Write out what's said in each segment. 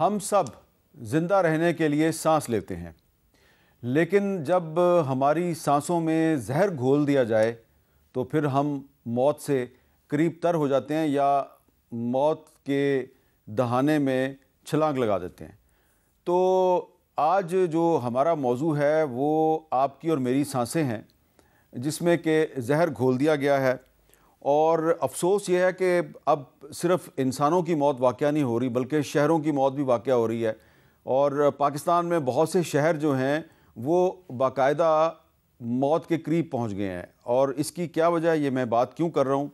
हम सब ज़िंदा रहने के लिए सांस लेते हैं लेकिन जब हमारी सांसों में जहर घोल दिया जाए तो फिर हम मौत से करीब तर हो जाते हैं या मौत के दहाने में छलांग लगा देते हैं तो आज जो हमारा मौजू है वो आपकी और मेरी सांसें हैं जिसमें कि जहर घोल दिया गया है और अफसोस ये है कि अब सिर्फ इंसानों की मौत वाक़ नहीं हो रही बल्कि शहरों की मौत भी वाक़ हो रही है और पाकिस्तान में बहुत से शहर जो हैं वो बाकायदा मौत के करीब पहुंच गए हैं और इसकी क्या वजह ये मैं बात क्यों कर रहा हूँ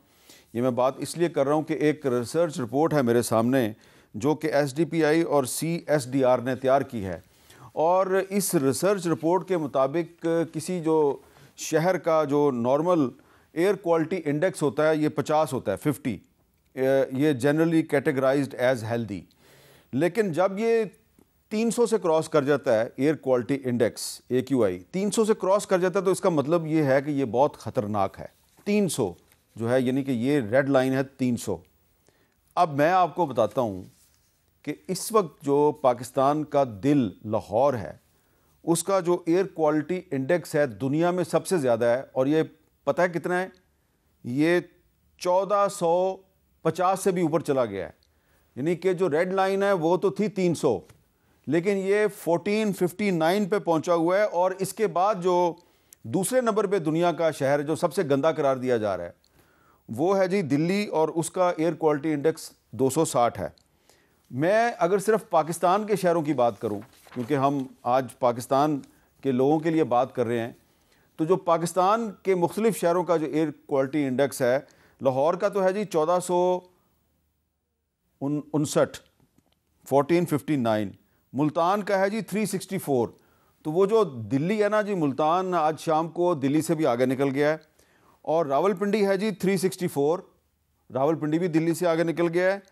ये मैं बात इसलिए कर रहा हूँ कि एक रिसर्च रिपोर्ट है मेरे सामने जो कि एस डी पी आई और सी एस डी आर ने तैयार की है और इस रिसर्च रिपोर्ट के मुताबिक किसी जो शहर का जो नॉर्मल एयर क्वालिटी इंडेक्स होता है ये पचास होता है फिफ्टी ये जनरली कैटेगराइज्ड एज हेल्दी लेकिन जब ये 300 से क्रॉस कर जाता है air quality index A Q I तीन से क्रॉस कर जाता है तो इसका मतलब ये है कि ये बहुत ख़तरनाक है 300 जो है यानी कि ये रेड लाइन है 300 अब मैं आपको बताता हूँ कि इस वक्त जो पाकिस्तान का दिल लाहौर है उसका जो एयर क्वालिटी इंडेक्स है दुनिया में सबसे ज़्यादा है और ये पता है कितना है ये चौदह सौ पचास से भी ऊपर चला गया है यानी कि जो रेड लाइन है वो तो थी तीन सौ लेकिन ये फोर्टीन फिफ्टी नाइन पर पहुंचा हुआ है और इसके बाद जो दूसरे नंबर पे दुनिया का शहर जो सबसे गंदा करार दिया जा रहा है वो है जी दिल्ली और उसका एयर क्वालिटी इंडेक्स 260 है मैं अगर सिर्फ पाकिस्तान के शहरों की बात करूं क्योंकि हम आज पाकिस्तान के लोगों के लिए बात कर रहे हैं तो जो पाकिस्तान के मुख्तलिफ़ शहरों का जो एयर क्वालिटी इंडेक्स है लाहौर का तो है जी चौदह सौ उनसठ फोटीन फिफ्टी नाइन मुल्तान का है जी थ्री सिक्सटी फोर तो वो जो दिल्ली है ना जी मुल्तान आज शाम को दिल्ली से भी आगे निकल गया है और रावलपिंडी है जी थ्री सिक्सटी फोर रावलपिंडी भी दिल्ली से आगे निकल गया है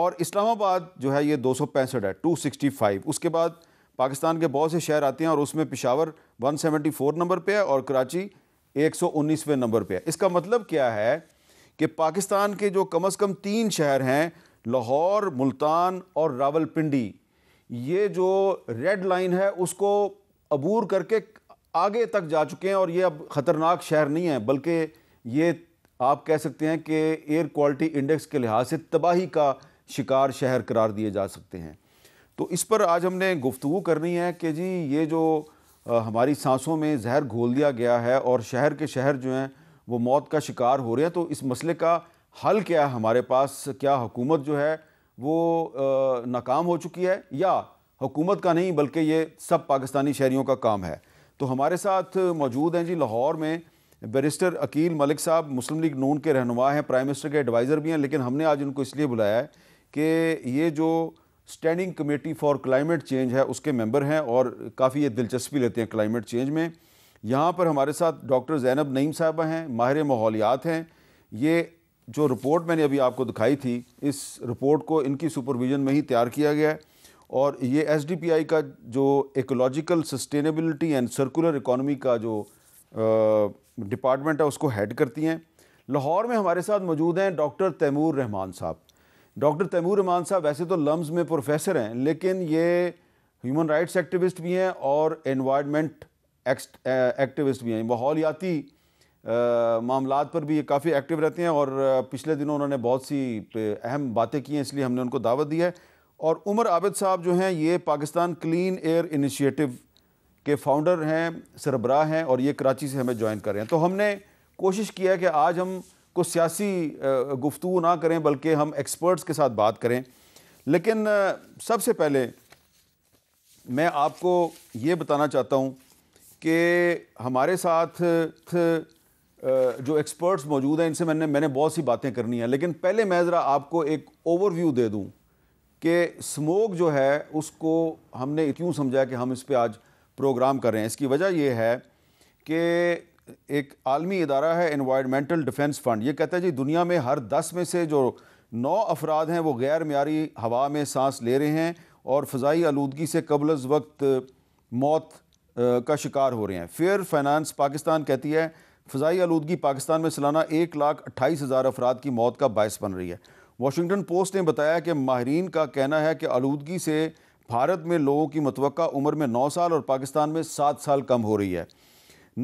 और इस्लामाबाद जो है ये दो सौ पैंसठ है टू सिक्सटी फाइव उसके बाद पाकिस्तान के बहुत से शहर आते हैं और उसमें पिशावर 174 नंबर पे है और कराची 119वें नंबर पे है इसका मतलब क्या है कि पाकिस्तान के जो कम अज़ कम तीन शहर हैं लाहौर मुल्तान और रावलपिंडी ये जो रेड लाइन है उसको अबूर करके आगे तक जा चुके हैं और ये अब ख़तरनाक शहर नहीं है बल्कि ये आप कह सकते हैं कि एयर क्वालिटी इंडेक्स के लिहाज से तबाही का शिकार शहर करार दिए जा सकते हैं तो इस पर आज हमने गुफ्तु करनी है कि जी ये जो हमारी सांसों में जहर घोल दिया गया है और शहर के शहर जो हैं वो मौत का शिकार हो रहे हैं तो इस मसले का हल क्या है हमारे पास क्या हुकूमत जो है वो नाकाम हो चुकी है या हुकूमत का नहीं बल्कि ये सब पाकिस्तानी शहरीों का काम है तो हमारे साथ मौजूद हैं जी लाहौर में बैरिस्टर अकील मलिक साहब मुस्लिम लीग नून के रहनुमा हैं प्राइम मिनिस्टर के एडवाइज़र भी हैं लेकिन हमने आज उनको इसलिए बुलाया है कि ये जो standing committee for climate change है उसके मेंबर हैं और काफ़ी ये दिलचस्पी लेते हैं क्लाइमेट चेंज में यहाँ पर हमारे साथ डॉक्टर जैनब नईम साहबा हैं माहिर माहौलियात हैं ये जो रिपोर्ट मैंने अभी आपको दिखाई थी इस रिपोर्ट को इनकी सुपरविज़न में ही तैयार किया गया है और ये एस का जो ecological sustainability and circular economy का जो डिपार्टमेंट है उसको हेड करती हैं लाहौर में हमारे साथ मौजूद हैं डॉक्टर तैमूर रहमान साहब डॉक्टर तैमूर रमान साहब वैसे तो लम्स में प्रोफेसर हैं लेकिन ये ह्यूमन राइट्स एक्टिविस्ट भी हैं और एनवायरमेंट एक्टिविस्ट भी हैं माहौलियाती मामला पर भी ये काफ़ी एक्टिव रहते हैं और पिछले दिनों उन्होंने बहुत सी अहम बातें की हैं इसलिए हमने उनको दावत दी है और उमर आबिद साहब जो हैं ये पाकिस्तान क्लीन एयर इनिशिएटिव के फाउंडर हैं सरबराह हैं और ये कराची से हमें ज्वाइन कर रहे हैं तो हमने कोशिश किया है कि आज हम को सियासी गुफ्तु ना करें बल्कि हम एक्सपर्ट्स के साथ बात करें लेकिन सबसे पहले मैं आपको ये बताना चाहता हूँ कि हमारे साथ जो एक्सपर्ट्स मौजूद हैं इनसे मैंने मैंने बहुत सी बातें करनी हैं लेकिन पहले मैं ज़रा आपको एक ओवरव्यू दे दूँ कि स्मोक जो है उसको हमने क्यों समझा कि हम इस पर आज प्रोग्राम कर रहे हैं इसकी वजह यह है कि एक आलमी इदारा है इन्वायरमेंटल डिफेंस फंड ये कहता है जी दुनिया में हर दस में से जो नौ अफराद हैं वो गैर मीरी हवा में सांस ले रहे हैं और फ़जाई आलूदगी से कबल वक्त मौत का शिकार हो रहे हैं फेयर फाइनेंस पाकिस्तान कहती है फ़जाई आलूदगी पाकिस्तान में सालाना एक लाख अट्ठाईस हज़ार अफराद की मौत का बायस बन रही है वाशिंगटन पोस्ट ने बताया कि माहरीन का कहना है कि आलूदगी से भारत में लोगों की मतवक़ा उम्र में नौ साल और पाकिस्तान में सात साल कम हो रही है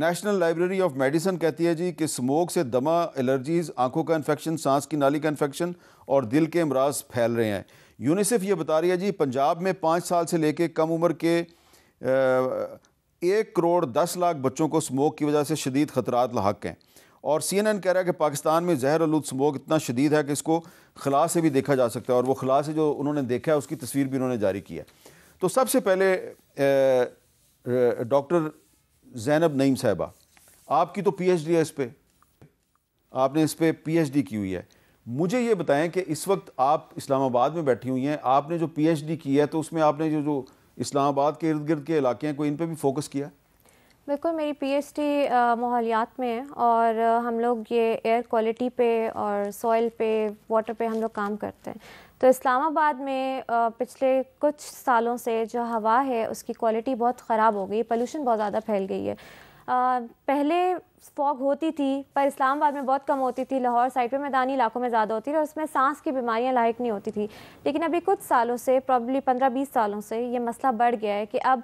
नेशनल लाइब्रेरी ऑफ मेडिसन कहती है जी कि स्मोक से दमा एलर्जीज आंखों का इन्फेक्शन सांस की नाली का इन्फेक्शन और दिल के अमराज फैल रहे हैं यूनिसेफ ये बता रही है जी पंजाब में पाँच साल से लेके कम उम्र के एक करोड़ दस लाख बच्चों को स्मोक की वजह से शदीद खतरात लाक हैं और सी एन एन कह रहा है कि पाकिस्तान में जहर आलूद स्मोक इतना शदीद है कि इसको खला से भी देखा जा सकता है और वो खला से जो उन्होंने देखा है उसकी तस्वीर भी उन्होंने जारी की है तो सबसे पहले डॉक्टर जैनब नईम साहबा आपकी तो पी एच डी है इस पर आपने इस पर पी एच डी की हुई है मुझे ये बताएं कि इस वक्त आप इस्लामाबाद में बैठी हुई हैं आपने जो पी एच डी की है तो उसमें आपने जो जो इस्लामाबाद के इर्द गिर्द के इलाके हैं कोई इन पर भी फोकस किया बिल्कुल मेरी पी एच डी माहौलियात में है और हम लोग ये एयर क्वालिटी पे और सॉइल पे वाटर पे हम लोग काम करते हैं तो इस्लामाबाद में पिछले कुछ सालों से जो हवा है उसकी क्वालिटी बहुत ख़राब हो गई पोल्यूशन बहुत ज़्यादा फैल गई है आ, पहले फॉग होती थी पर इस्लामाबाद में बहुत कम होती थी लाहौर साइड पे मैदानी इलाकों में ज़्यादा होती थी और उसमें सांस की बीमारियां लायक नहीं होती थी लेकिन अभी कुछ सालों से प्रॉब्ली पंद्रह बीस सालों से ये मसला बढ़ गया है कि अब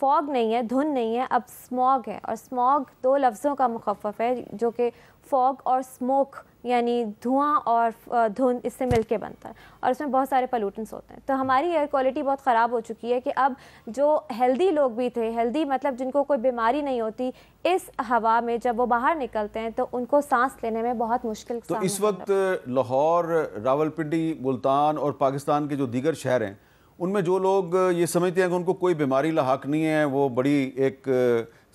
फॉग नहीं है धुन नहीं है अब स्मॉग है और स्मॉग दो लफ्ज़ों का मुखफ़ है जो कि फ़ॉग और स्मोक यानी धुआं और धुंध इससे मिलके बनता है और इसमें बहुत सारे पलूटेंस होते हैं तो हमारी एयर क्वालिटी बहुत ख़राब हो चुकी है कि अब जो हेल्दी लोग भी थे हेल्दी मतलब जिनको कोई बीमारी नहीं होती इस हवा में जब वो बाहर निकलते हैं तो उनको सांस लेने में बहुत मुश्किल तो इस वक्त लाहौर रावलपिंडी मुल्तान और पाकिस्तान के जो दीगर शहर हैं उनमें जो लोग ये समझते हैं कि उनको कोई बीमारी लाक नहीं है वो बड़ी एक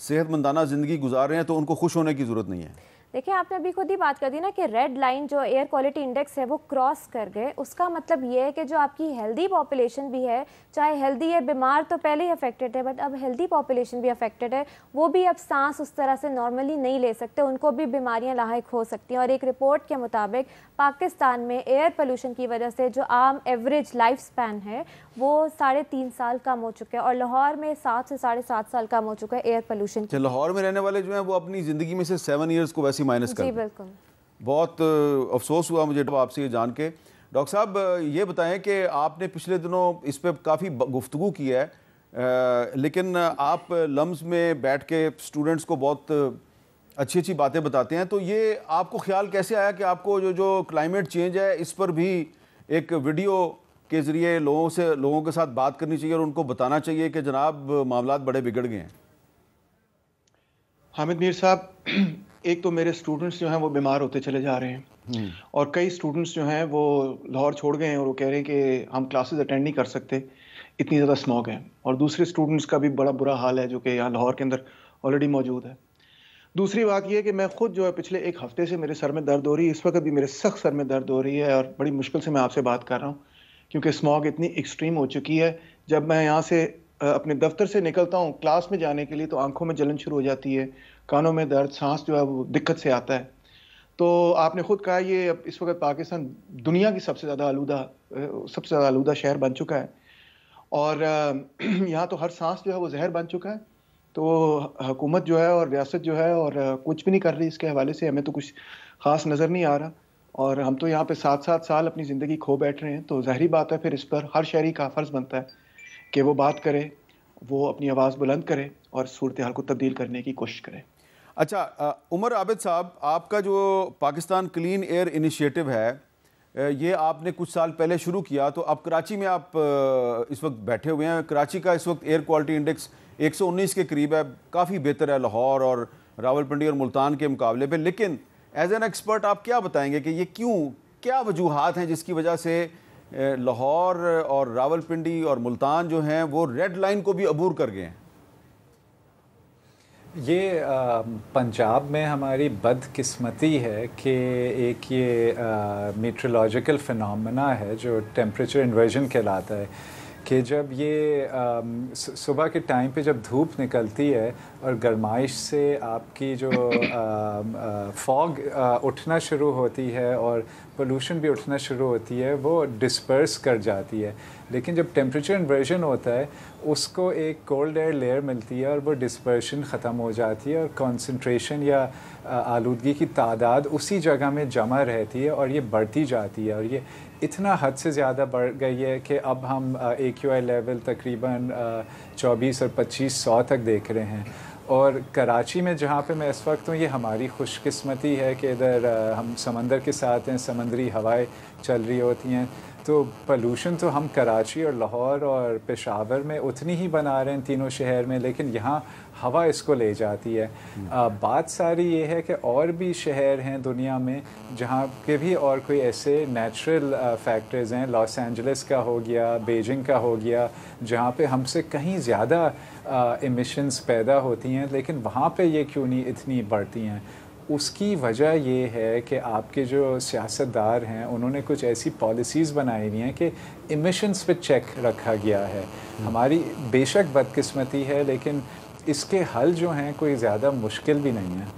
सेहतमंदाना ज़िंदगी गुजार रहे हैं तो उनको खुश होने की ज़रूरत नहीं है देखिए आपने अभी खुद ही बात कर दी ना कि रेड लाइन जो एयर क्वालिटी इंडेक्स है वो क्रॉस कर गए उसका मतलब ये है कि जो आपकी हेल्दी पॉपुलेशन भी है चाहे हेल्दी है बीमार तो पहले ही अफेक्टेड है बट अब हेल्दी पॉपुलेशन भी अफेक्टेड है वो भी अब सांस उस तरह से नॉर्मली नहीं ले सकते उनको भी बीमारियाँ लाक हो सकती हैं और एक रिपोर्ट के मुताबिक पाकिस्तान में एयर पोल्यूशन की वजह से जो आम एवरेज लाइफ स्पैन है वो साढ़े तीन साल कम हो चुका है और लाहौर में सात से साढ़े सात साल कम हो चुका है एयर पोल्यूशन अच्छा, लाहौर में रहने वाले जो है वो अपनी ज़िंदगी में से सेवन ईयर्स को वैसे हंसी माइनस कर बहुत अफसोस हुआ मुझे आपसे ये जान के डॉक्टर साहब ये बताएं कि आपने पिछले दिनों इस पर काफ़ी गुफ्तु की है लेकिन आप लम्स में बैठ के स्टूडेंट्स को बहुत अच्छी अच्छी बातें बताते हैं तो ये आपको ख्याल कैसे आया कि आपको जो जो क्लाइमेट चेंज है इस पर भी एक वीडियो के ज़रिए लोगों से लोगों के साथ बात करनी चाहिए और उनको बताना चाहिए कि जनाब मामला बड़े बिगड़ गए हैं हामिद मीर साहब एक तो मेरे स्टूडेंट्स जो हैं वो बीमार होते चले जा रहे हैं हम्म। और कई स्टूडेंट्स जो हैं वो लाहौर छोड़ गए हैं और वो कह रहे हैं कि हम क्लासेस अटेंड नहीं कर सकते इतनी ज़्यादा स्मॉग है और दूसरे स्टूडेंट्स का भी बड़ा बुरा हाल है जो कि यहाँ लाहौर के अंदर ऑलरेडी मौजूद है दूसरी बात यह कि मैं खुद जो है पिछले एक हफ्ते से मेरे सर में दर्द हो रही है इस वक्त भी मेरे सख्त सर में दर्द हो रही है और बड़ी मुश्किल से मैं आपसे बात कर रहा हूँ क्योंकि स्मॉग इतनी एक्सट्रीम हो चुकी है जब मैं यहाँ से अपने दफ्तर से निकलता हूँ क्लास में जाने के लिए तो आंखों में जलन शुरू हो जाती है कानों में दर्द सांस जो है वो दिक्कत से आता है तो आपने खुद कहा ये इस वक्त पाकिस्तान दुनिया की सबसे ज़्यादा आलूदा सबसे ज़्यादा आलूदा शहर बन चुका है और यहाँ तो हर सांस जो है वो जहर बन चुका है तो हुकूमत जो है और रियासत जो है और कुछ भी नहीं कर रही इसके हवाले से हमें तो कुछ ख़ास नज़र नहीं आ रहा और हम तो यहाँ पे सात सात साल अपनी ज़िंदगी खो बैठ रहे हैं तो जहरी बात है फिर इस पर हर शहरी का फ़र्ज़ बनता है कि वो बात करे वो अपनी आवाज़ बुलंद करे और सूरत हाल को तब्दील करने की कोशिश करें अच्छा उमर आबिद साहब आपका जो पाकिस्तान क्लीन एयर इनिशिएटिव है ये आपने कुछ साल पहले शुरू किया तो अब कराची में आप इस वक्त बैठे हुए हैं कराची का इस वक्त एयर क्वालिटी इंडेक्स 119 के करीब है काफ़ी बेहतर है लाहौर और रावलपिंडी और मुल्तान के मुकाबले पे लेकिन एज एन एक्सपर्ट आप क्या बताएंगे कि ये क्यों क्या वजूहत हैं जिसकी वजह से लाहौर और रावलपिंडी और मुल्तान जो हैं वो रेड लाइन को भी अबूर कर गए हैं ये पंजाब में हमारी बदकिस्मती है कि एक ये मीट्रोलॉजिकल फिनमिना है जो टेम्परेचर इन्वर्जन कहलाता है कि जब ये सुबह के टाइम पे जब धूप निकलती है और गर्माइश से आपकी जो फॉग उठना शुरू होती है और पोल्यूशन भी उठना शुरू होती है वो डिस्पर्स कर जाती है लेकिन जब टेम्परेचर इन्वर्जन होता है उसको एक कोल्ड एयर लेयर मिलती है और वो डिस्पर्शन ख़त्म हो जाती है और कॉन्सनट्रेशन या आलूदगी की तादाद उसी जगह में जमा रहती है और ये बढ़ती जाती है और ये इतना हद से ज़्यादा बढ़ गई है कि अब हम ए क्यू आई लेवल तकरीबन चौबीस और पच्चीस सौ तक देख रहे हैं और कराची में जहाँ पे मैं इस वक्त हूँ ये हमारी खुशकस्मती है कि इधर हम समंदर के साथ हैं समंदरी हवाएं चल रही होती हैं तो पोलूशन तो हम कराची और लाहौर और पेशावर में उतनी ही बना रहे हैं तीनों शहर में लेकिन यहाँ हवा इसको ले जाती है आ, हम्म। बात सारी ये है कि और भी शहर हैं दुनिया में जहाँ के भी और कोई ऐसे नेचुरल फैक्टर्स हैं लॉस एंजल्स का हो गया बेजिंग का हो गया जहाँ पे हमसे कहीं ज़्यादा इमिशंस पैदा होती हैं लेकिन वहाँ पे ये क्यों नहीं इतनी बढ़ती हैं उसकी वजह ये है कि आपके जो सियासतदार हैं उन्होंने कुछ ऐसी पॉलिसीज़ बनाई हुई हैं कि इमिशंस पे चेक रखा गया है हम्म। हमारी बेशक बदकिस्मती है लेकिन इसके हल जो हैं कोई ज़्यादा मुश्किल भी नहीं है